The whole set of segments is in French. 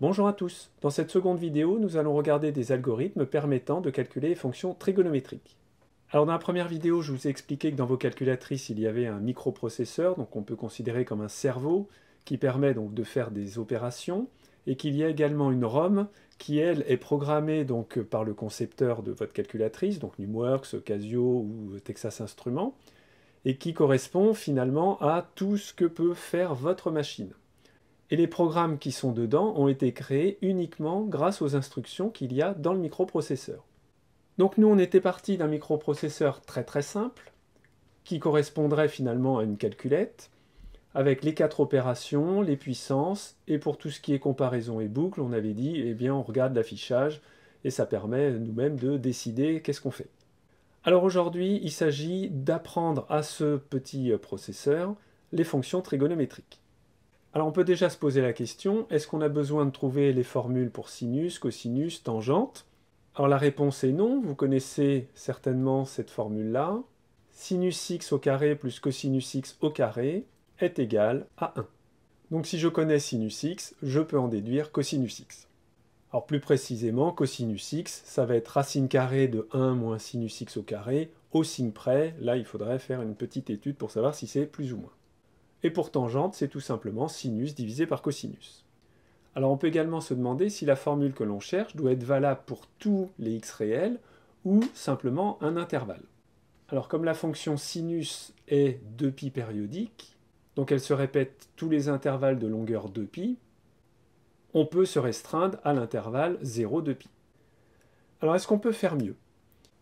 Bonjour à tous, dans cette seconde vidéo, nous allons regarder des algorithmes permettant de calculer les fonctions trigonométriques. Alors dans la première vidéo, je vous ai expliqué que dans vos calculatrices, il y avait un microprocesseur, donc on peut considérer comme un cerveau, qui permet donc de faire des opérations, et qu'il y a également une ROM qui, elle, est programmée donc par le concepteur de votre calculatrice, donc NumWorks, Casio ou Texas Instruments, et qui correspond finalement à tout ce que peut faire votre machine et les programmes qui sont dedans ont été créés uniquement grâce aux instructions qu'il y a dans le microprocesseur. Donc nous, on était parti d'un microprocesseur très très simple, qui correspondrait finalement à une calculette, avec les quatre opérations, les puissances, et pour tout ce qui est comparaison et boucle, on avait dit, eh bien on regarde l'affichage, et ça permet nous-mêmes de décider qu'est-ce qu'on fait. Alors aujourd'hui, il s'agit d'apprendre à ce petit processeur les fonctions trigonométriques. Alors on peut déjà se poser la question, est-ce qu'on a besoin de trouver les formules pour sinus, cosinus, tangente Alors la réponse est non, vous connaissez certainement cette formule-là. Sinus x au carré plus cosinus x au carré est égal à 1. Donc si je connais sinus x, je peux en déduire cosinus x. Alors plus précisément, cosinus x, ça va être racine carrée de 1 moins sinus x au carré, au signe près, là il faudrait faire une petite étude pour savoir si c'est plus ou moins. Et pour tangente, c'est tout simplement sinus divisé par cosinus. Alors on peut également se demander si la formule que l'on cherche doit être valable pour tous les x réels ou simplement un intervalle. Alors comme la fonction sinus est 2 pi périodique, donc elle se répète tous les intervalles de longueur 2 pi on peut se restreindre à l'intervalle 0, 2 pi Alors est-ce qu'on peut faire mieux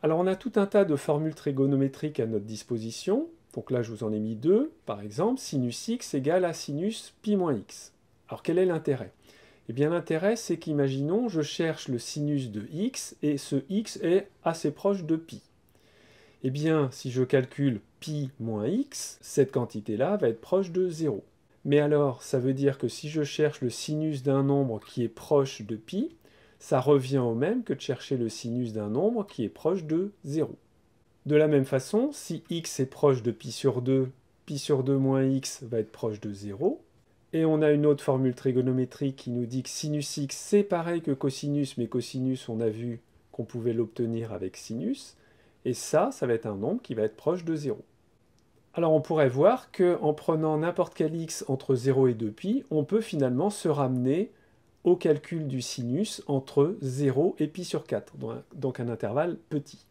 Alors on a tout un tas de formules trigonométriques à notre disposition, donc là, je vous en ai mis deux. Par exemple, sinus x égale à sinus pi moins x. Alors quel est l'intérêt Eh bien l'intérêt, c'est qu'imaginons, je cherche le sinus de x, et ce x est assez proche de pi. Eh bien, si je calcule pi moins x, cette quantité-là va être proche de 0. Mais alors, ça veut dire que si je cherche le sinus d'un nombre qui est proche de pi, ça revient au même que de chercher le sinus d'un nombre qui est proche de 0. De la même façon, si x est proche de pi sur 2, pi sur 2 moins x va être proche de 0. Et on a une autre formule trigonométrique qui nous dit que sinus x, c'est pareil que cosinus, mais cosinus, on a vu qu'on pouvait l'obtenir avec sinus. Et ça, ça va être un nombre qui va être proche de 0. Alors on pourrait voir qu'en prenant n'importe quel x entre 0 et 2π, on peut finalement se ramener au calcul du sinus entre 0 et π sur 4, donc un intervalle petit.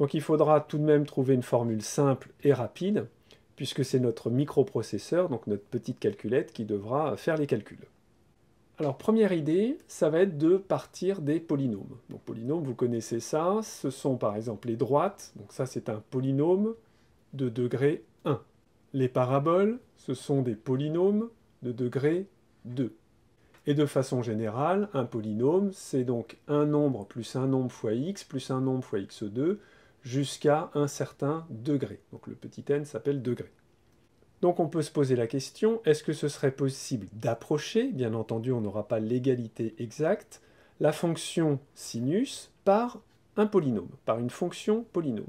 Donc il faudra tout de même trouver une formule simple et rapide, puisque c'est notre microprocesseur, donc notre petite calculette, qui devra faire les calculs. Alors première idée, ça va être de partir des polynômes. Donc polynômes, vous connaissez ça, ce sont par exemple les droites, donc ça c'est un polynôme de degré 1. Les paraboles, ce sont des polynômes de degré 2. Et de façon générale, un polynôme, c'est donc un nombre plus un nombre fois x plus un nombre fois x2 jusqu'à un certain degré. Donc le petit n s'appelle degré. Donc on peut se poser la question, est-ce que ce serait possible d'approcher, bien entendu on n'aura pas l'égalité exacte, la fonction sinus par un polynôme, par une fonction polynôme.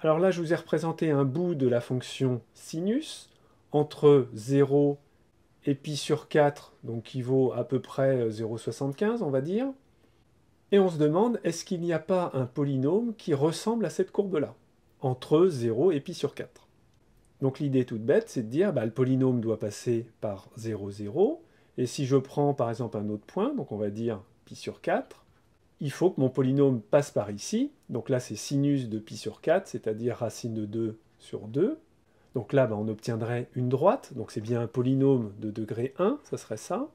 Alors là je vous ai représenté un bout de la fonction sinus entre 0 et pi sur 4, donc qui vaut à peu près 0,75 euh, on va dire, et on se demande, est-ce qu'il n'y a pas un polynôme qui ressemble à cette courbe-là, entre 0 et π sur 4 Donc l'idée toute bête, c'est de dire, bah, le polynôme doit passer par 0, 0, et si je prends par exemple un autre point, donc on va dire π sur 4, il faut que mon polynôme passe par ici, donc là c'est sinus de π sur 4, c'est-à-dire racine de 2 sur 2, donc là, bah, on obtiendrait une droite, donc c'est bien un polynôme de degré 1, ça serait ça.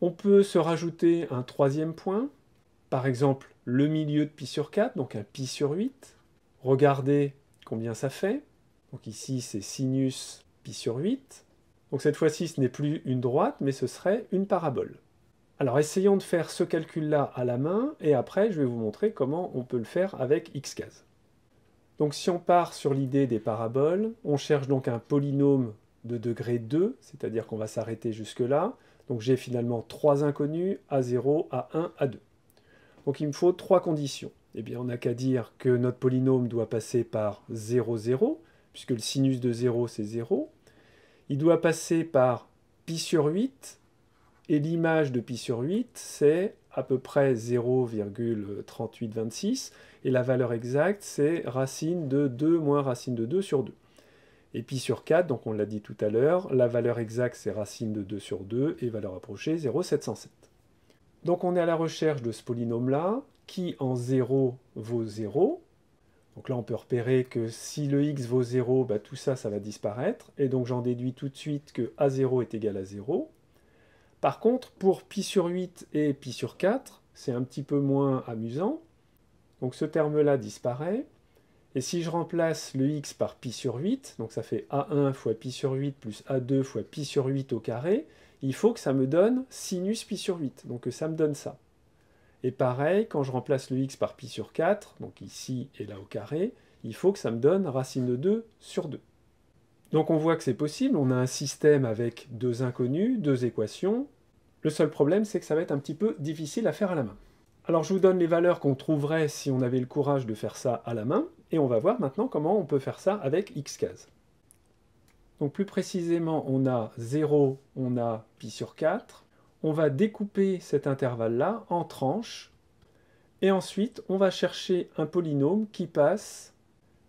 On peut se rajouter un troisième point, par exemple le milieu de pi sur 4, donc un pi sur 8. Regardez combien ça fait. Donc ici, c'est sinus pi sur 8. Donc cette fois-ci, ce n'est plus une droite, mais ce serait une parabole. Alors essayons de faire ce calcul-là à la main, et après, je vais vous montrer comment on peut le faire avec x Donc si on part sur l'idée des paraboles, on cherche donc un polynôme de degré 2, c'est-à-dire qu'on va s'arrêter jusque-là. Donc j'ai finalement trois inconnus, A0, A1, A2. Donc il me faut trois conditions. Eh bien, on n'a qu'à dire que notre polynôme doit passer par 0, 0, puisque le sinus de 0, c'est 0. Il doit passer par pi sur 8, et l'image de pi sur 8, c'est à peu près 0,3826, et la valeur exacte, c'est racine de 2 moins racine de 2 sur 2. Et pi sur 4, donc on l'a dit tout à l'heure, la valeur exacte, c'est racine de 2 sur 2, et valeur approchée, 0,707. Donc on est à la recherche de ce polynôme-là, qui en 0 vaut 0. Donc là, on peut repérer que si le x vaut 0, bah, tout ça, ça va disparaître. Et donc j'en déduis tout de suite que a0 est égal à 0. Par contre, pour pi sur 8 et pi sur 4, c'est un petit peu moins amusant. Donc ce terme-là disparaît. Et si je remplace le x par pi sur 8, donc ça fait a1 fois pi sur 8 plus a2 fois pi sur 8 au carré, il faut que ça me donne sinus pi sur 8, donc que ça me donne ça. Et pareil, quand je remplace le x par pi sur 4, donc ici et là au carré, il faut que ça me donne racine de 2 sur 2. Donc on voit que c'est possible, on a un système avec deux inconnus, deux équations. Le seul problème, c'est que ça va être un petit peu difficile à faire à la main. Alors je vous donne les valeurs qu'on trouverait si on avait le courage de faire ça à la main, et on va voir maintenant comment on peut faire ça avec x case. Donc plus précisément, on a 0, on a pi sur 4. On va découper cet intervalle-là en tranches. Et ensuite, on va chercher un polynôme qui passe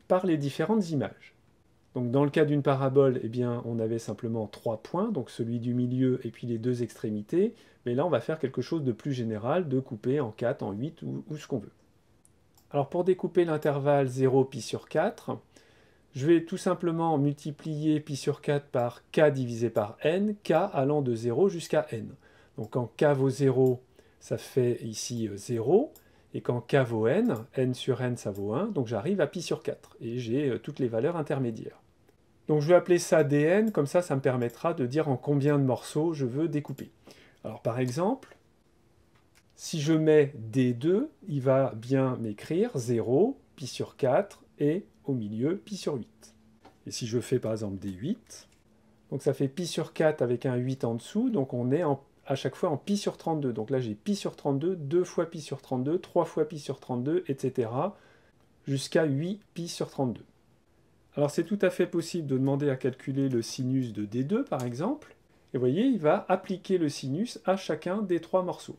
par les différentes images. Donc dans le cas d'une parabole, eh bien, on avait simplement trois points, donc celui du milieu et puis les deux extrémités. Mais là, on va faire quelque chose de plus général, de couper en 4, en 8 ou, ou ce qu'on veut. Alors pour découper l'intervalle 0 pi sur 4, je vais tout simplement multiplier pi sur 4 par k divisé par n, k allant de 0 jusqu'à n. Donc quand k vaut 0, ça fait ici 0, euh, et quand k vaut n, n sur n ça vaut 1, donc j'arrive à pi sur 4, et j'ai euh, toutes les valeurs intermédiaires. Donc je vais appeler ça dn, comme ça ça me permettra de dire en combien de morceaux je veux découper. Alors par exemple, si je mets d2, il va bien m'écrire 0, pi sur 4, et au milieu pi sur 8. Et si je fais par exemple d 8, donc ça fait pi sur 4 avec un 8 en dessous, donc on est à chaque fois en pi sur 32. Donc là j'ai pi sur 32, 2 fois pi sur 32, 3 fois pi sur 32, etc. jusqu'à 8 pi sur 32. Alors c'est tout à fait possible de demander à calculer le sinus de D2 par exemple, et vous voyez, il va appliquer le sinus à chacun des trois morceaux.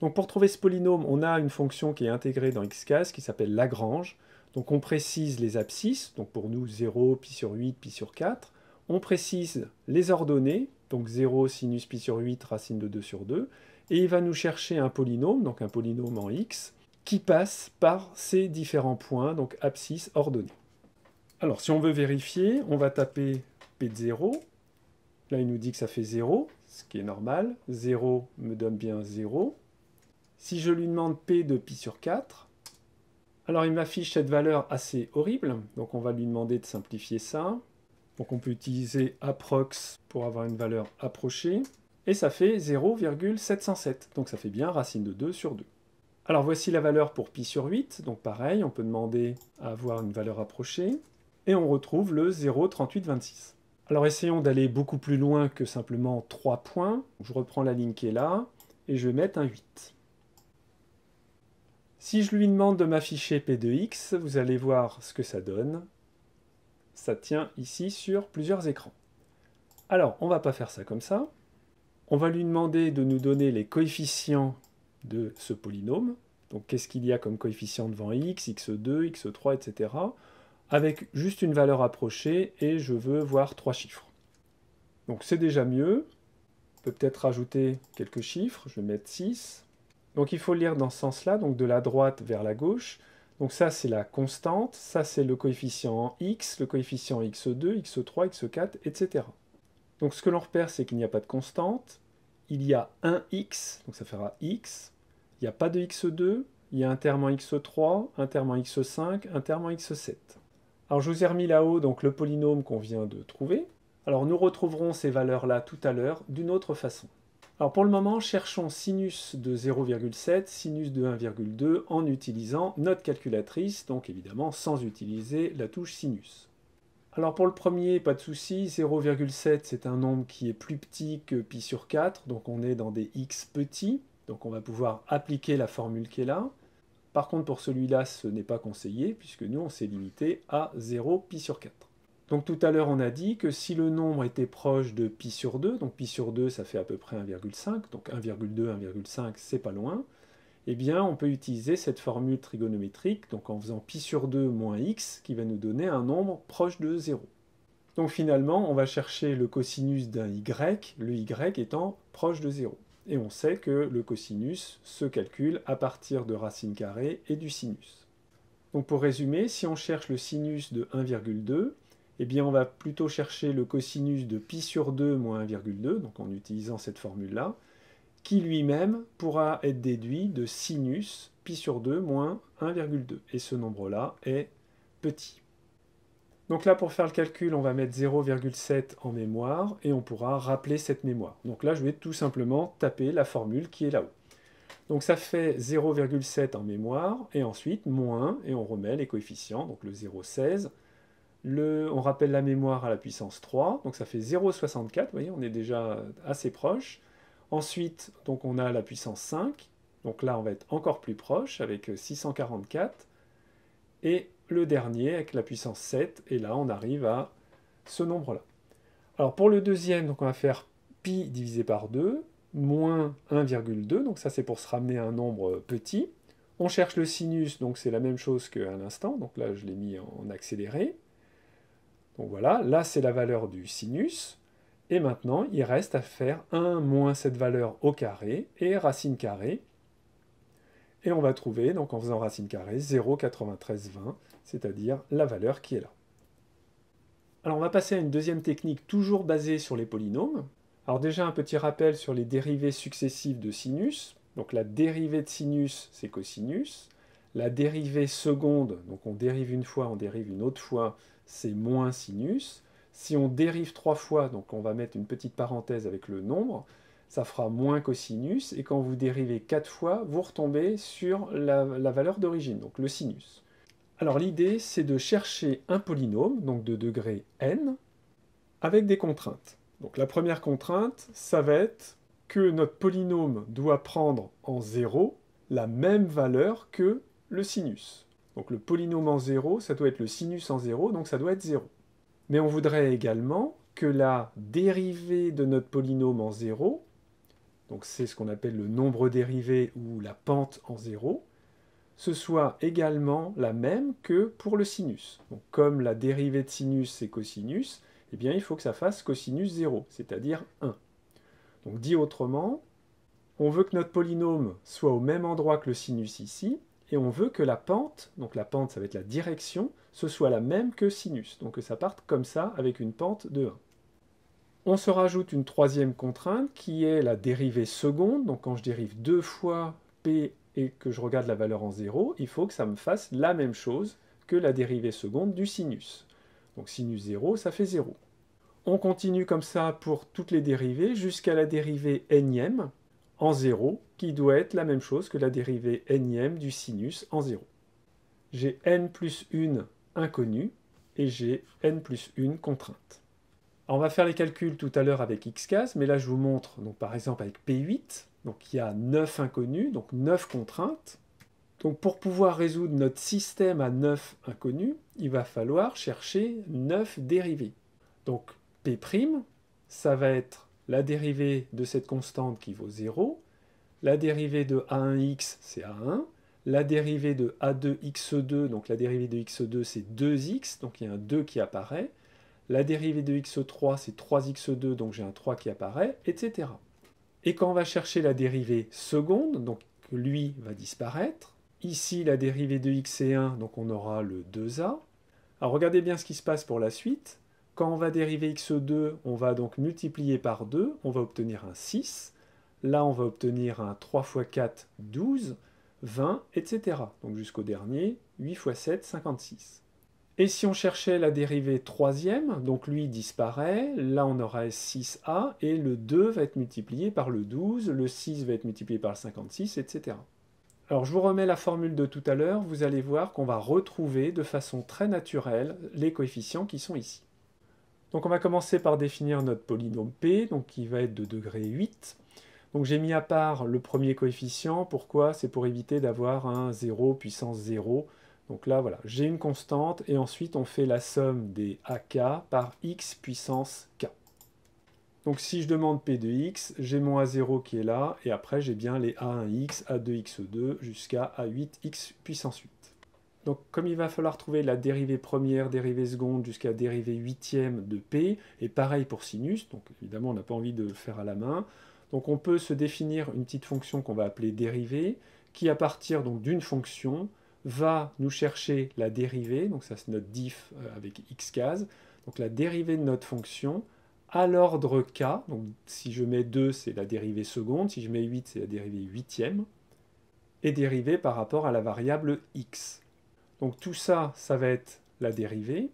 Donc pour trouver ce polynôme, on a une fonction qui est intégrée dans Xcas qui s'appelle Lagrange, donc on précise les abscisses, donc pour nous 0, pi sur 8, pi sur 4. On précise les ordonnées, donc 0, sinus pi sur 8, racine de 2 sur 2. Et il va nous chercher un polynôme, donc un polynôme en x, qui passe par ces différents points, donc abscisses, ordonnées. Alors si on veut vérifier, on va taper p de 0. Là, il nous dit que ça fait 0, ce qui est normal. 0 me donne bien 0. Si je lui demande p de pi sur 4, alors il m'affiche cette valeur assez horrible, donc on va lui demander de simplifier ça. Donc on peut utiliser approx pour avoir une valeur approchée, et ça fait 0,707, donc ça fait bien racine de 2 sur 2. Alors voici la valeur pour pi sur 8, donc pareil, on peut demander à avoir une valeur approchée, et on retrouve le 0,3826. Alors essayons d'aller beaucoup plus loin que simplement 3 points. Je reprends la ligne qui est là, et je vais mettre un 8. Si je lui demande de m'afficher P de X, vous allez voir ce que ça donne. Ça tient ici sur plusieurs écrans. Alors, on ne va pas faire ça comme ça. On va lui demander de nous donner les coefficients de ce polynôme. Donc, qu'est-ce qu'il y a comme coefficient devant x, x2, x3, etc. Avec juste une valeur approchée et je veux voir trois chiffres. Donc, c'est déjà mieux. On peut peut-être rajouter quelques chiffres. Je vais mettre 6. Donc il faut lire dans ce sens-là, donc de la droite vers la gauche. Donc ça, c'est la constante, ça, c'est le coefficient x, le coefficient x2, x3, x4, etc. Donc ce que l'on repère, c'est qu'il n'y a pas de constante. Il y a un x, donc ça fera x. Il n'y a pas de x2, il y a un terme en x3, un terme en x5, un terme en x7. Alors je vous ai remis là-haut donc le polynôme qu'on vient de trouver. Alors nous retrouverons ces valeurs-là tout à l'heure d'une autre façon. Alors pour le moment, cherchons sinus de 0,7, sinus de 1,2 en utilisant notre calculatrice, donc évidemment sans utiliser la touche sinus. Alors pour le premier, pas de souci, 0,7 c'est un nombre qui est plus petit que pi sur 4, donc on est dans des x petits, donc on va pouvoir appliquer la formule qui est là. Par contre pour celui-là, ce n'est pas conseillé, puisque nous on s'est limité à 0 pi sur 4. Donc tout à l'heure, on a dit que si le nombre était proche de pi sur 2, donc pi sur 2, ça fait à peu près 1,5, donc 1,2, 1,5, c'est pas loin, eh bien, on peut utiliser cette formule trigonométrique, donc en faisant pi sur 2 moins x, qui va nous donner un nombre proche de 0. Donc finalement, on va chercher le cosinus d'un y, le y étant proche de 0. Et on sait que le cosinus se calcule à partir de racine carrée et du sinus. Donc pour résumer, si on cherche le sinus de 1,2, eh bien on va plutôt chercher le cosinus de pi sur 2 moins 1,2, donc en utilisant cette formule-là, qui lui-même pourra être déduit de sinus pi sur 2 moins 1,2. Et ce nombre-là est petit. Donc là, pour faire le calcul, on va mettre 0,7 en mémoire et on pourra rappeler cette mémoire. Donc là, je vais tout simplement taper la formule qui est là-haut. Donc ça fait 0,7 en mémoire et ensuite moins, et on remet les coefficients, donc le 0,16, on rappelle la mémoire à la puissance 3, donc ça fait 0,64, vous voyez, on est déjà assez proche. Ensuite, donc on a la puissance 5, donc là on va être encore plus proche avec 644. Et le dernier avec la puissance 7, et là on arrive à ce nombre-là. Alors pour le deuxième, donc on va faire pi divisé par 2, moins 1,2, donc ça c'est pour se ramener à un nombre petit. On cherche le sinus, donc c'est la même chose qu'à l'instant, donc là je l'ai mis en accéléré. Donc voilà, là c'est la valeur du sinus. Et maintenant, il reste à faire 1 moins cette valeur au carré et racine carrée. Et on va trouver, donc en faisant racine carrée, 0,9320, c'est-à-dire la valeur qui est là. Alors on va passer à une deuxième technique toujours basée sur les polynômes. Alors déjà un petit rappel sur les dérivées successives de sinus. Donc la dérivée de sinus, c'est cosinus. La dérivée seconde, donc on dérive une fois, on dérive une autre fois, c'est moins sinus. Si on dérive trois fois, donc on va mettre une petite parenthèse avec le nombre, ça fera moins cosinus, et quand vous dérivez quatre fois, vous retombez sur la, valeur d'origine, donc le sinus. Alors l'idée, c'est de chercher un polynôme, donc de degré n, avec des contraintes. Donc la première contrainte, ça va être que notre polynôme doit prendre en 0 la même valeur que le sinus. Donc le polynôme en 0, ça doit être le sinus en 0, donc ça doit être 0. Mais on voudrait également que la dérivée de notre polynôme en 0, donc c'est ce qu'on appelle le nombre dérivé ou la pente en 0, ce soit également la même que pour le sinus. Donc comme la dérivée de sinus c'est cosinus, eh bien il faut que ça fasse cosinus 0, c'est-à-dire 1. Donc dit autrement, on veut que notre polynôme soit au même endroit que le sinus ici, et on veut que la pente, donc la pente ça va être la direction, ce soit la même que sinus, donc que ça parte comme ça avec une pente de 1. On se rajoute une troisième contrainte qui est la dérivée seconde, donc quand je dérive deux fois p et que je regarde la valeur en 0, il faut que ça me fasse la même chose que la dérivée seconde du sinus. Donc sinus 0, ça fait 0. On continue comme ça pour toutes les dérivées jusqu'à la dérivée énième, en 0 qui doit être la même chose que la dérivée nème du sinus en 0. J'ai n plus 1 inconnue et j'ai n plus 1 contrainte. on va faire les calculs tout à l'heure avec x mais là je vous montre donc par exemple avec P8, donc il y a 9 inconnus, donc 9 contraintes. Donc pour pouvoir résoudre notre système à 9 inconnus, il va falloir chercher 9 dérivées. Donc P', ça va être la dérivée de cette constante qui vaut 0, la dérivée de a1x, c'est a1, la dérivée de a2x2, donc la dérivée de x2, c'est 2x, donc il y a un 2 qui apparaît, la dérivée de x3, c'est 3x2, donc j'ai un 3 qui apparaît, etc. Et quand on va chercher la dérivée seconde, donc lui va disparaître, ici la dérivée de x est 1, donc on aura le 2a. Alors regardez bien ce qui se passe pour la suite. Quand on va dériver x2, on va donc multiplier par 2, on va obtenir un 6. Là, on va obtenir un 3 x 4, 12, 20, etc. Donc jusqu'au dernier, 8 x 7, 56. Et si on cherchait la dérivée troisième, donc lui disparaît, là on aura 6a, et le 2 va être multiplié par le 12, le 6 va être multiplié par le 56, etc. Alors je vous remets la formule de tout à l'heure, vous allez voir qu'on va retrouver de façon très naturelle les coefficients qui sont ici. Donc on va commencer par définir notre polynôme P, donc qui va être de degré 8. Donc j'ai mis à part le premier coefficient, pourquoi C'est pour éviter d'avoir un 0 puissance 0. Donc là voilà, j'ai une constante et ensuite on fait la somme des AK par x puissance k. Donc si je demande P de x, j'ai mon A0 qui est là, et après j'ai bien les A1x, A2x2 jusqu'à A8x puissance 8. Donc comme il va falloir trouver la dérivée première, dérivée seconde jusqu'à dérivée huitième de P, et pareil pour sinus, donc évidemment on n'a pas envie de le faire à la main, donc on peut se définir une petite fonction qu'on va appeler dérivée, qui à partir d'une fonction va nous chercher la dérivée, donc ça c'est notre diff euh, avec x case, donc la dérivée de notre fonction à l'ordre k, donc si je mets 2 c'est la dérivée seconde, si je mets 8 c'est la dérivée huitième, et dérivée par rapport à la variable x. Donc tout ça, ça va être la dérivée.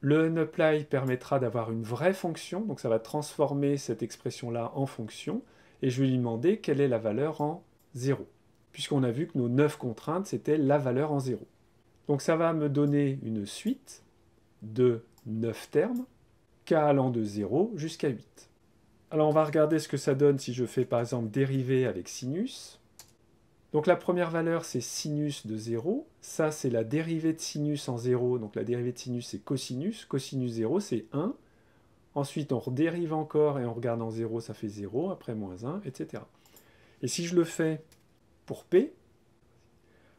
Le unApply permettra d'avoir une vraie fonction, donc ça va transformer cette expression-là en fonction, et je vais lui demander quelle est la valeur en 0, puisqu'on a vu que nos 9 contraintes, c'était la valeur en 0. Donc ça va me donner une suite de 9 termes, k allant de 0 jusqu'à 8. Alors on va regarder ce que ça donne si je fais par exemple dériver avec sinus. Donc la première valeur, c'est sinus de 0. Ça, c'est la dérivée de sinus en 0. Donc la dérivée de sinus, c'est cosinus. Cosinus 0, c'est 1. Ensuite, on redérive encore et on regarde en 0, ça fait 0, après moins 1, etc. Et si je le fais pour P,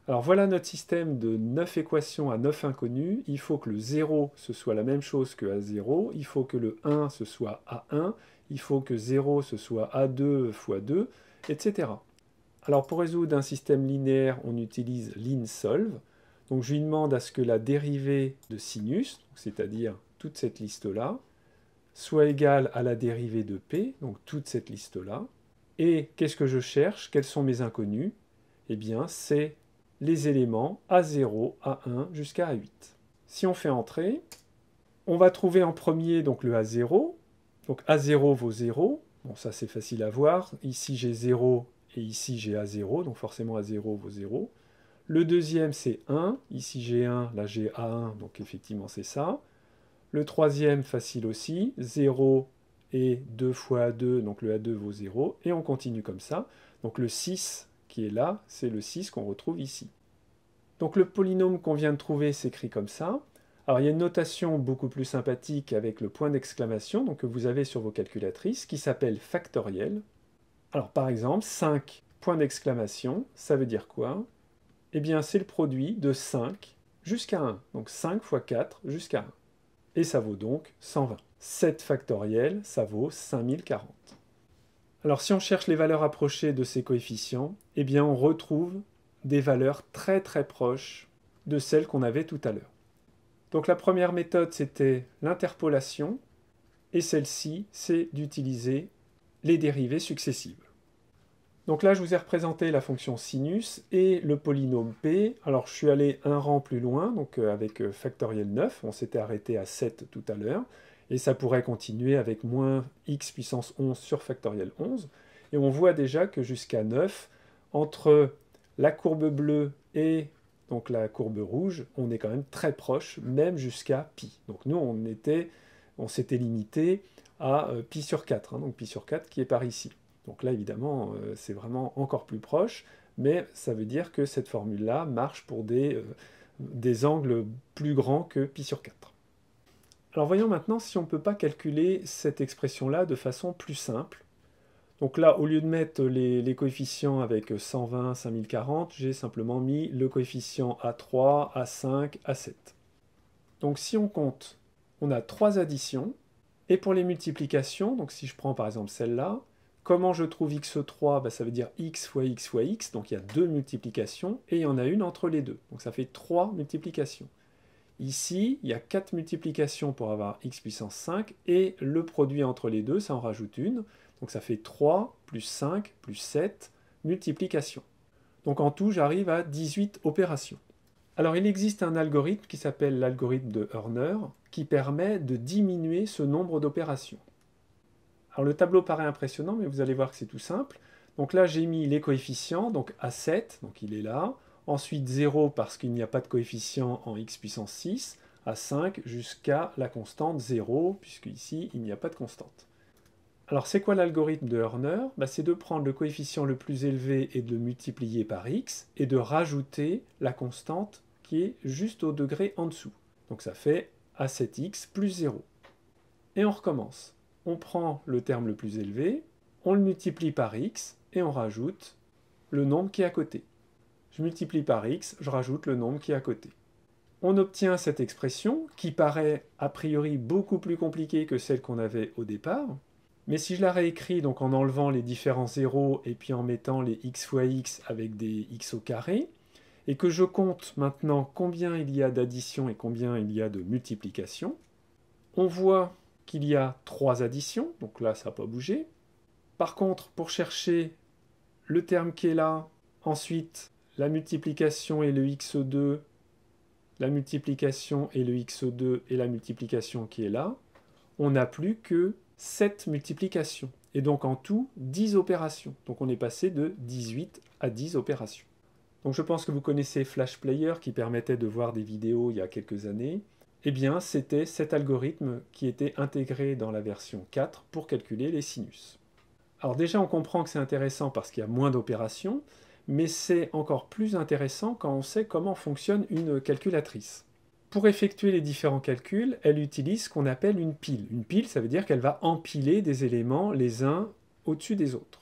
alors voilà notre système de 9 équations à 9 inconnues. Il faut que le 0, ce soit la même chose que A0. Il faut que le 1, ce soit A1. Il faut que 0, ce soit A2 fois 2, etc. Alors pour résoudre un système linéaire, on utilise l'insolve. Donc je lui demande à ce que la dérivée de sinus, c'est-à-dire toute cette liste-là, soit égale à la dérivée de p, donc toute cette liste-là. Et qu'est-ce que je cherche Quels sont mes inconnus Eh bien, c'est les éléments A0, A1 jusqu'à A8. Si on fait entrer, on va trouver en premier donc le A0. Donc A0 vaut 0. Bon, ça c'est facile à voir. Ici j'ai 0 et ici j'ai A0, donc forcément A0 vaut 0. Le deuxième c'est 1, ici j'ai 1, là j'ai A1, donc effectivement c'est ça. Le troisième, facile aussi, 0 et 2 fois A2, donc le A2 vaut 0, et on continue comme ça. Donc le 6 qui est là, c'est le 6 qu'on retrouve ici. Donc le polynôme qu'on vient de trouver s'écrit comme ça. Alors il y a une notation beaucoup plus sympathique avec le point d'exclamation que vous avez sur vos calculatrices qui s'appelle factoriel. Alors par exemple, 5 points d'exclamation, ça veut dire quoi Eh bien c'est le produit de 5 jusqu'à 1. Donc 5 fois 4 jusqu'à 1. Et ça vaut donc 120. 7 factoriel, ça vaut 5040. Alors si on cherche les valeurs approchées de ces coefficients, eh bien on retrouve des valeurs très très proches de celles qu'on avait tout à l'heure. Donc la première méthode, c'était l'interpolation, et celle-ci, c'est d'utiliser les dérivées successives. Donc là, je vous ai représenté la fonction sinus et le polynôme p. Alors, je suis allé un rang plus loin, donc euh, avec euh, factoriel 9, on s'était arrêté à 7 tout à l'heure, et ça pourrait continuer avec moins x puissance 11 sur factoriel 11. Et on voit déjà que jusqu'à 9, entre la courbe bleue et donc la courbe rouge, on est quand même très proche, même jusqu'à pi. Donc nous, on était, on s'était limité à euh, pi sur 4, hein, donc pi sur 4 qui est par ici. Donc là, évidemment, euh, c'est vraiment encore plus proche, mais ça veut dire que cette formule-là marche pour des, euh, angles plus grands que pi sur 4. Alors voyons maintenant si on ne peut pas calculer cette expression-là de façon plus simple. Donc là, au lieu de mettre les, les coefficients avec 120, 5040, j'ai simplement mis le coefficient A3, A5, A7. Donc si on compte, on a trois additions, et pour les multiplications, donc si je prends par exemple celle-là, comment je trouve x3 bah, Ça veut dire x fois x fois x, donc il y a deux multiplications, et il y en a une entre les deux. Donc ça fait trois multiplications. Ici, il y a quatre multiplications pour avoir x puissance 5, et le produit entre les deux, ça en rajoute une. Donc ça fait 3 plus 5 plus 7 multiplications. Donc en tout, j'arrive à 18 opérations. Alors il existe un algorithme qui s'appelle l'algorithme de Horner, qui permet de diminuer ce nombre d'opérations. Alors le tableau paraît impressionnant, mais vous allez voir que c'est tout simple. Donc là, j'ai mis les coefficients, donc A7, donc il est là. Ensuite 0 parce qu'il n'y a pas de coefficient en x puissance 6, A5 jusqu'à la constante 0, puisque ici, il n'y a pas de constante. Alors c'est quoi l'algorithme de Horner bah, C'est de prendre le coefficient le plus élevé et de le multiplier par x, et de rajouter la constante qui est juste au degré en dessous. Donc ça fait à 7x plus 0. Et on recommence. On prend le terme le plus élevé, on le multiplie par x et on rajoute le nombre qui est à côté. Je multiplie par x, je rajoute le nombre qui est à côté. On obtient cette expression qui paraît a priori beaucoup plus compliquée que celle qu'on avait au départ. Mais si je la réécris donc en enlevant les différents zéros et puis en mettant les x fois x avec des x au carré, et que je compte maintenant combien il y a d'additions et combien il y a de multiplications, on voit qu'il y a trois additions, donc là ça n'a pas bougé. Par contre, pour chercher le terme qui est là, ensuite la multiplication et le x2, la multiplication et le x2 et la multiplication qui est là, on n'a plus que 7 multiplications. Et donc en tout, 10 opérations. Donc on est passé de 18 à 10 opérations. Donc je pense que vous connaissez Flash Player qui permettait de voir des vidéos il y a quelques années. Eh bien, c'était cet algorithme qui était intégré dans la version 4 pour calculer les sinus. Alors déjà, on comprend que c'est intéressant parce qu'il y a moins d'opérations, mais c'est encore plus intéressant quand on sait comment fonctionne une calculatrice. Pour effectuer les différents calculs, elle utilise ce qu'on appelle une pile. Une pile, ça veut dire qu'elle va empiler des éléments les uns au-dessus des autres.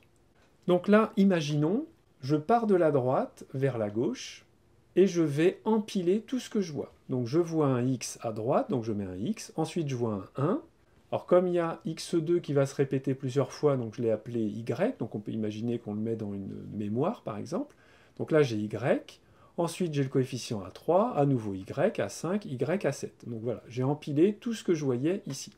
Donc là, imaginons je pars de la droite vers la gauche et je vais empiler tout ce que je vois. Donc je vois un X à droite, donc je mets un X. Ensuite, je vois un 1. Alors comme il y a X2 qui va se répéter plusieurs fois, donc je l'ai appelé Y, donc on peut imaginer qu'on le met dans une mémoire par exemple. Donc là j'ai Y, ensuite j'ai le coefficient à 3, à nouveau Y, à 5, Y, à 7. Donc voilà, j'ai empilé tout ce que je voyais ici.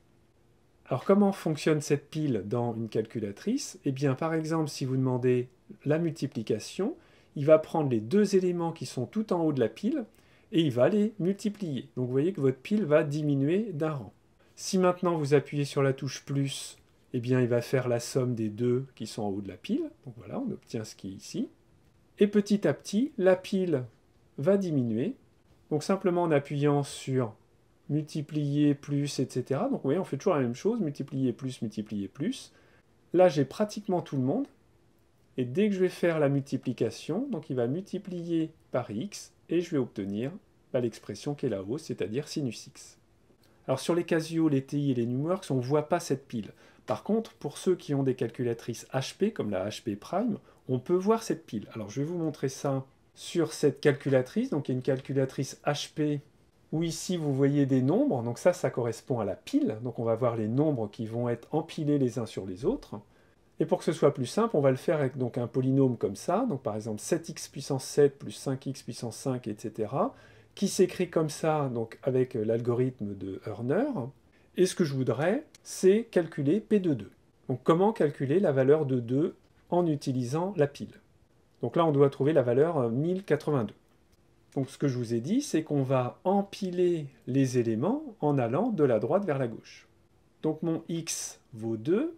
Alors comment fonctionne cette pile dans une calculatrice Eh bien par exemple si vous demandez la multiplication, il va prendre les deux éléments qui sont tout en haut de la pile et il va les multiplier. Donc vous voyez que votre pile va diminuer d'un rang. Si maintenant vous appuyez sur la touche plus, eh bien il va faire la somme des deux qui sont en haut de la pile. Donc voilà, on obtient ce qui est ici. Et petit à petit, la pile va diminuer. Donc simplement en appuyant sur multiplier plus, etc. Donc vous voyez, on fait toujours la même chose, multiplier plus, multiplier plus. Là, j'ai pratiquement tout le monde. Et dès que je vais faire la multiplication, donc il va multiplier par x, et je vais obtenir bah, l'expression qui est là-haut, c'est-à-dire sinus x. Alors sur les Casio, les TI et les NumWorks, on ne voit pas cette pile. Par contre, pour ceux qui ont des calculatrices HP, comme la HP Prime, on peut voir cette pile. Alors je vais vous montrer ça sur cette calculatrice. Donc il y a une calculatrice HP où ici vous voyez des nombres, donc ça, ça correspond à la pile, donc on va voir les nombres qui vont être empilés les uns sur les autres. Et pour que ce soit plus simple, on va le faire avec donc un polynôme comme ça, donc par exemple 7x puissance 7 plus 5x puissance 5, etc., qui s'écrit comme ça, donc avec l'algorithme de Horner. Et ce que je voudrais, c'est calculer P de 2. Donc comment calculer la valeur de 2 en utilisant la pile Donc là, on doit trouver la valeur 1082. Euh, donc ce que je vous ai dit, c'est qu'on va empiler les éléments en allant de la droite vers la gauche. Donc mon x vaut 2.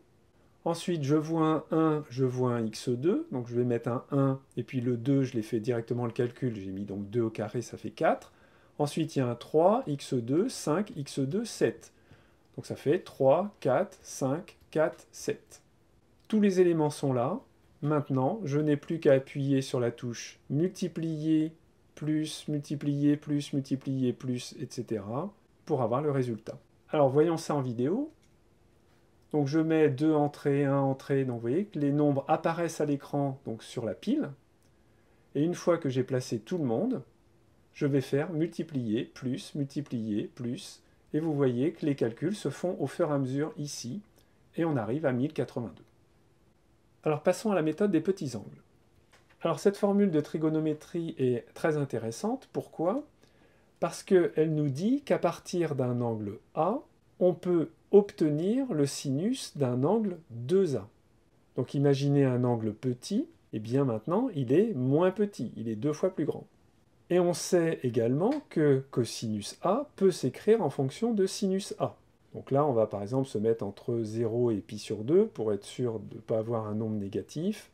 Ensuite, je vois un 1, je vois un x2. Donc je vais mettre un 1, et puis le 2, je l'ai fait directement le calcul. J'ai mis donc 2 au carré, ça fait 4. Ensuite, il y a un 3, x2, 5, x2, 7. Donc ça fait 3, 4, 5, 4, 7. Tous les éléments sont là. Maintenant, je n'ai plus qu'à appuyer sur la touche multiplier plus, multiplier, plus, multiplier, plus, etc. pour avoir le résultat. Alors voyons ça en vidéo. Donc je mets deux entrées, un entrée, donc vous voyez que les nombres apparaissent à l'écran, donc sur la pile. Et une fois que j'ai placé tout le monde, je vais faire multiplier, plus, multiplier, plus. Et vous voyez que les calculs se font au fur et à mesure ici, et on arrive à 1082. Alors passons à la méthode des petits angles. Alors cette formule de trigonométrie est très intéressante. Pourquoi Parce qu'elle nous dit qu'à partir d'un angle A, on peut obtenir le sinus d'un angle 2A. Donc imaginez un angle petit, et eh bien maintenant il est moins petit, il est deux fois plus grand. Et on sait également que cosinus A peut s'écrire en fonction de sinus A. Donc là, on va par exemple se mettre entre 0 et pi sur 2 pour être sûr de ne pas avoir un nombre négatif.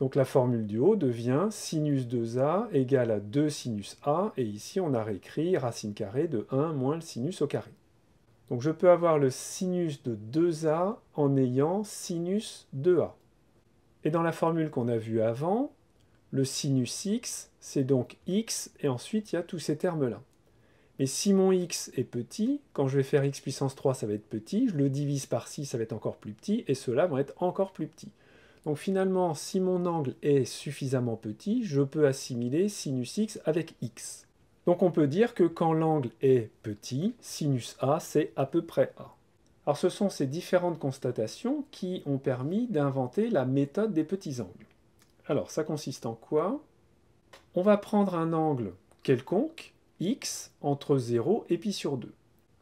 Donc la formule du haut devient sinus 2a égale à 2 sinus a, et ici on a réécrit racine carrée de 1 moins le sinus au carré. Donc je peux avoir le sinus de 2a en ayant sinus 2a. Et dans la formule qu'on a vue avant, le sinus x, c'est donc x, et ensuite il y a tous ces termes-là. Mais si mon x est petit, quand je vais faire x puissance 3, ça va être petit, je le divise par 6, ça va être encore plus petit, et ceux-là vont être encore plus petits. Donc finalement, si mon angle est suffisamment petit, je peux assimiler sinus x avec x. Donc on peut dire que quand l'angle est petit, sinus a, c'est à peu près a. Alors ce sont ces différentes constatations qui ont permis d'inventer la méthode des petits angles. Alors ça consiste en quoi On va prendre un angle quelconque, x, entre 0 et pi sur 2.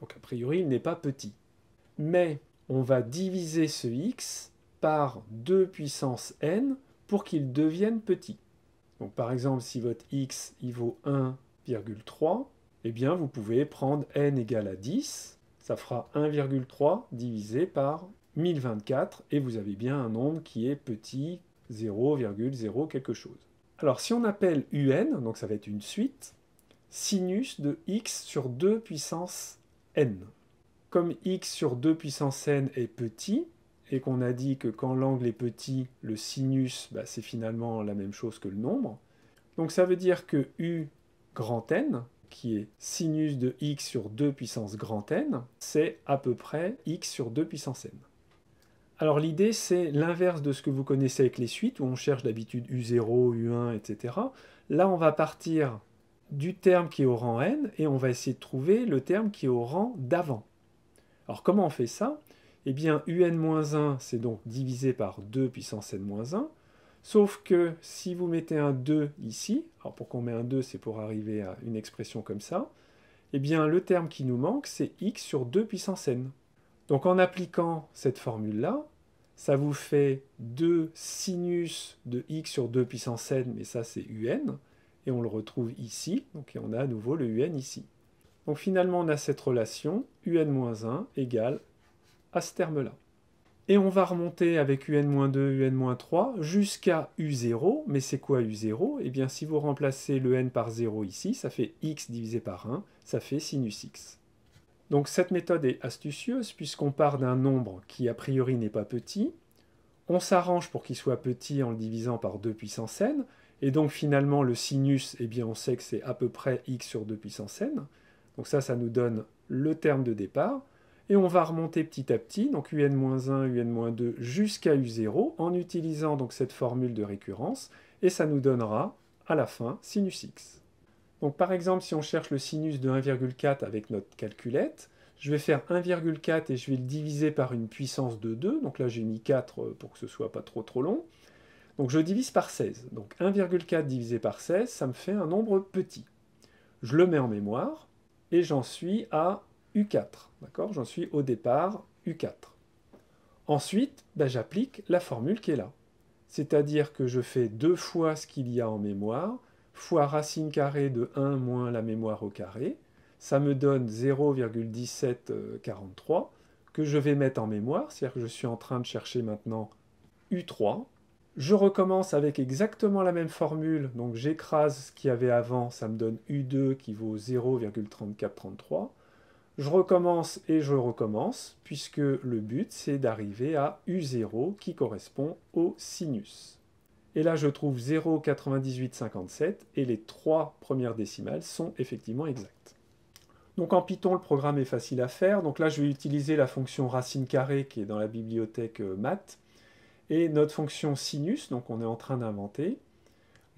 Donc a priori il n'est pas petit. Mais on va diviser ce x par 2 puissance n pour qu'ils deviennent petits. Donc par exemple, si votre x il vaut 1,3, eh bien vous pouvez prendre n égale à 10, ça fera 1,3 divisé par 1024, et vous avez bien un nombre qui est petit, 0,0 quelque chose. Alors si on appelle un, donc ça va être une suite, sinus de x sur 2 puissance n. Comme x sur 2 puissance n est petit, et qu'on a dit que quand l'angle est petit, le sinus, bah, c'est finalement la même chose que le nombre. Donc ça veut dire que U grand N, qui est sinus de x sur 2 puissance grand N, c'est à peu près x sur 2 puissance n. Alors l'idée, c'est l'inverse de ce que vous connaissez avec les suites, où on cherche d'habitude U0, U1, etc. Là, on va partir du terme qui est au rang n, et on va essayer de trouver le terme qui est au rang d'avant. Alors comment on fait ça eh bien un-1, c'est donc divisé par 2 puissance n-1, sauf que si vous mettez un 2 ici, alors pour qu'on met un 2, c'est pour arriver à une expression comme ça, eh bien le terme qui nous manque, c'est x sur 2 puissance n. Donc en appliquant cette formule-là, ça vous fait 2 sinus de x sur 2 puissance n, mais ça c'est un, et on le retrouve ici, donc on a à nouveau le un ici. Donc finalement on a cette relation un-1 égale à ce terme-là. Et on va remonter avec un-2, un-3 jusqu'à u0. Mais c'est quoi u0 Eh bien, si vous remplacez le n par 0 ici, ça fait x divisé par 1, ça fait sinus x. Donc cette méthode est astucieuse puisqu'on part d'un nombre qui a priori n'est pas petit, on s'arrange pour qu'il soit petit en le divisant par 2 puissance n, et donc finalement le sinus, eh bien on sait que c'est à peu près x sur 2 puissance n, donc ça, ça nous donne le terme de départ, et on va remonter petit à petit, donc un, 1 un-2 jusqu'à u0, en utilisant donc cette formule de récurrence, et ça nous donnera, à la fin, sinus x. Donc par exemple, si on cherche le sinus de 1,4 avec notre calculette, je vais faire 1,4 et je vais le diviser par une puissance de 2, donc là j'ai mis 4 pour que ce soit pas trop trop long, donc je divise par 16. Donc 1,4 divisé par 16, ça me fait un nombre petit. Je le mets en mémoire, et j'en suis à U4. D'accord J'en suis au départ U4. Ensuite, bah, j'applique la formule qui est là. C'est-à-dire que je fais deux fois ce qu'il y a en mémoire, fois racine carrée de 1 moins la mémoire au carré, ça me donne 0,1743 euh, que je vais mettre en mémoire, c'est-à-dire que je suis en train de chercher maintenant U3. Je recommence avec exactement la même formule, donc j'écrase ce qu'il y avait avant, ça me donne U2 qui vaut 0,3433. Je recommence et je recommence, puisque le but c'est d'arriver à U0 qui correspond au sinus. Et là je trouve 0,9857 et les trois premières décimales sont effectivement exactes. Donc en Python, le programme est facile à faire. Donc là, je vais utiliser la fonction racine carrée qui est dans la bibliothèque euh, math. Et notre fonction sinus, donc on est en train d'inventer.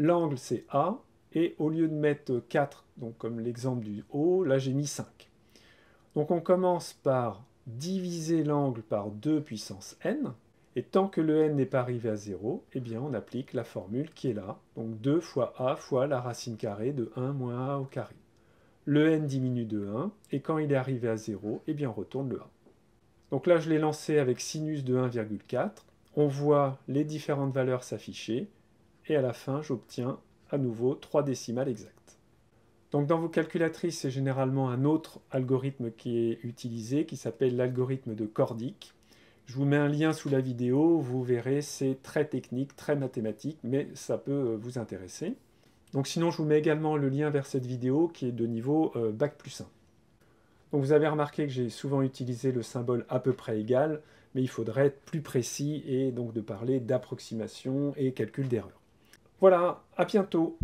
L'angle, c'est A. Et au lieu de mettre 4, donc comme l'exemple du haut, là j'ai mis 5. Donc on commence par diviser l'angle par 2 puissance n, et tant que le n n'est pas arrivé à 0, eh bien on applique la formule qui est là, donc 2 fois a fois la racine carrée de 1 moins a au carré. Le n diminue de 1, et quand il est arrivé à 0, eh bien on retourne le a. Donc là je l'ai lancé avec sinus de 1,4, on voit les différentes valeurs s'afficher, et à la fin j'obtiens à nouveau 3 décimales exactes. Donc dans vos calculatrices, c'est généralement un autre algorithme qui est utilisé, qui s'appelle l'algorithme de Cordic. Je vous mets un lien sous la vidéo, vous verrez, c'est très technique, très mathématique, mais ça peut euh, vous intéresser. Donc sinon, je vous mets également le lien vers cette vidéo qui est de niveau euh, Bac plus 1. Donc vous avez remarqué que j'ai souvent utilisé le symbole à peu près égal, mais il faudrait être plus précis et donc de parler d'approximation et calcul d'erreur. Voilà, à bientôt